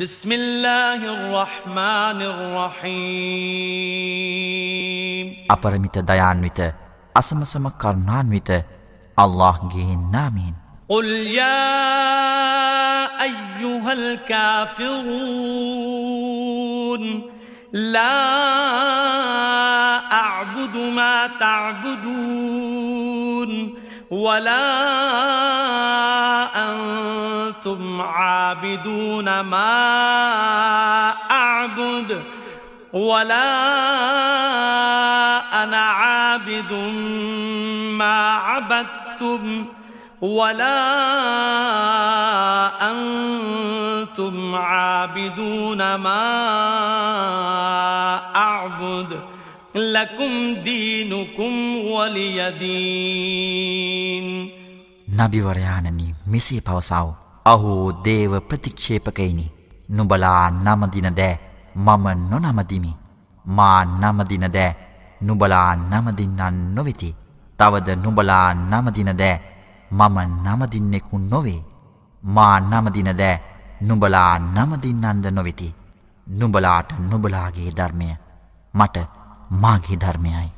بسم الله الرحمن الرحيم අපරමිත දයාන්විත අසමසම الله جين نامين قل يا ايها الكافرون لا اعبد ما تعبدون ولا أنتم عابدون ما أعبد ولا أنا عابد ما عبدتم ولا أنتم عابدون ما أعبد لكم دينكم ولي دين نبي وريانا ميسي باوساو අහෝ දේව ප්‍රතික්ෂේපකයිනි නුබලා නමදින දෑ මම නොනමදිමි මා නමදින දෑ නුබලා නමදින්නන් නොවෙති තවද නුබලා නමදින දෑ මම නමදින්නෙකු නොවේ මා නමදින දෑ නුබලා නමදින්නන්ද නොවෙති නුබලාට නුබලාගේ ධර්මය මට මාගේ ධර්මයයි